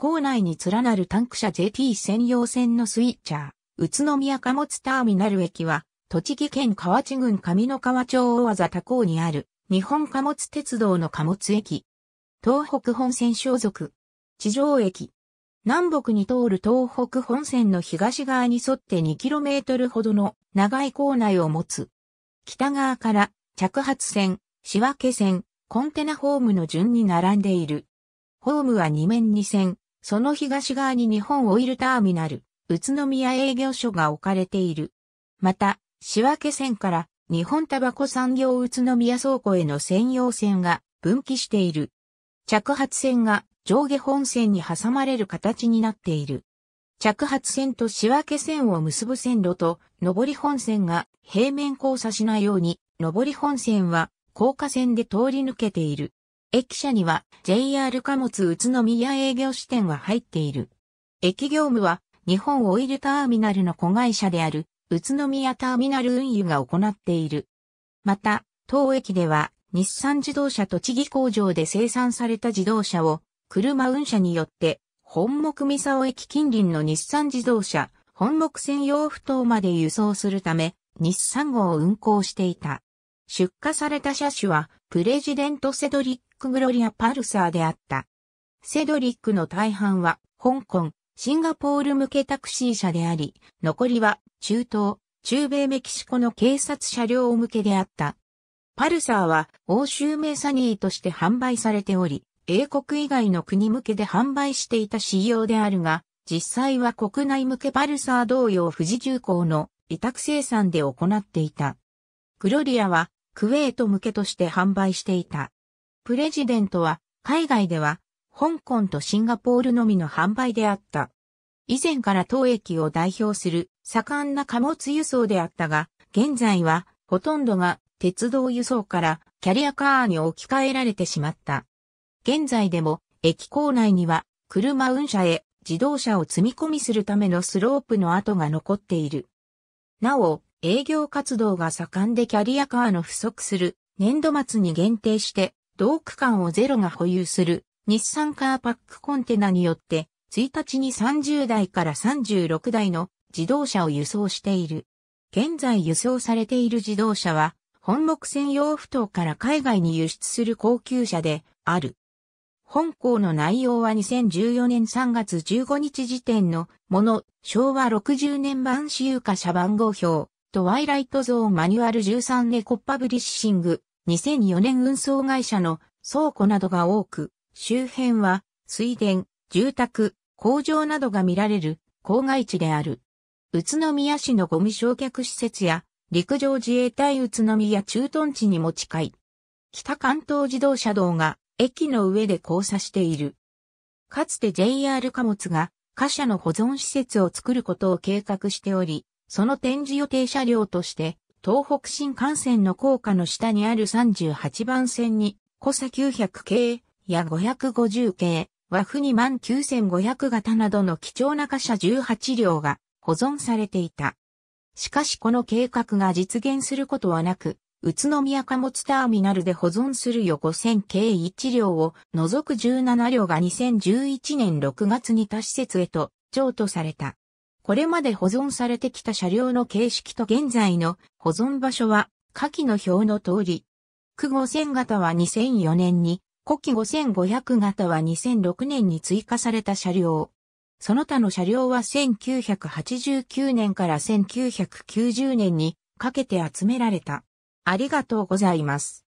構内に連なるタンク車 JT 専用線のスイッチャー、宇都宮貨物ターミナル駅は、栃木県河内郡上野川町大和多港にある、日本貨物鉄道の貨物駅。東北本線所属。地上駅。南北に通る東北本線の東側に沿って 2km ほどの長い構内を持つ。北側から着発線、仕分け線、コンテナホームの順に並んでいる。ホームは2面2線、その東側に日本オイルターミナル、宇都宮営業所が置かれている。また、仕分け線から日本タバコ産業宇都宮倉庫への専用線が分岐している。着発線が上下本線に挟まれる形になっている。着発線と仕分け線を結ぶ線路と上り本線が平面交差しないように、上り本線は高架線で通り抜けている。駅舎には JR 貨物宇都宮営業支店が入っている。駅業務は日本オイルターミナルの子会社である宇都宮ターミナル運輸が行っている。また、当駅では日産自動車栃木工場で生産された自動車を車運車によって本木三沢駅近隣の日産自動車本木専用不等まで輸送するため日産号を運行していた。出荷された車種はプレジデント・セドリック・グロリア・パルサーであった。セドリックの大半は、香港、シンガポール向けタクシー車であり、残りは、中東、中米メキシコの警察車両向けであった。パルサーは欧州名サニーとして販売されており、英国以外の国向けで販売していた仕様であるが、実際は国内向けパルサー同様富士重工の委託生産で行っていた。グロリアはクウェート向けとして販売していた。プレジデントは海外では香港とシンガポールのみの販売であった。以前から当駅を代表する盛んな貨物輸送であったが、現在はほとんどが鉄道輸送からキャリアカーに置き換えられてしまった。現在でも駅構内には車運車へ自動車を積み込みするためのスロープの跡が残っている。なお、営業活動が盛んでキャリアカーの不足する年度末に限定して同区間をゼロが保有する日産カーパックコンテナによって1日に30台から36台の自動車を輸送している。現在輸送されている自動車は本木専用不等から海外に輸出する高級車である。本校の内容は2014年3月15日時点のもの、昭和60年版私有化車番号表、トワイライトゾーンマニュアル13ネコパブリッシング、2004年運送会社の倉庫などが多く、周辺は水田、住宅、工場などが見られる郊外地である。宇都宮市のゴミ焼却施設や陸上自衛隊宇都宮駐屯地にも近い。北関東自動車道が駅の上で交差している。かつて JR 貨物が貨車の保存施設を作ることを計画しており、その展示予定車両として、東北新幹線の高架の下にある38番線に、小佐900系や550系、和風2万9500型などの貴重な貨車18両が保存されていた。しかしこの計画が実現することはなく、宇都宮貨物ターミナルで保存する横1 0 0 0系1両を除く17両が2011年6月に他施設へと譲渡された。これまで保存されてきた車両の形式と現在の保存場所は下記の表の通り。区5000型は2004年に、古記5500型は2006年に追加された車両。その他の車両は1989年から1990年にかけて集められた。ありがとうございます。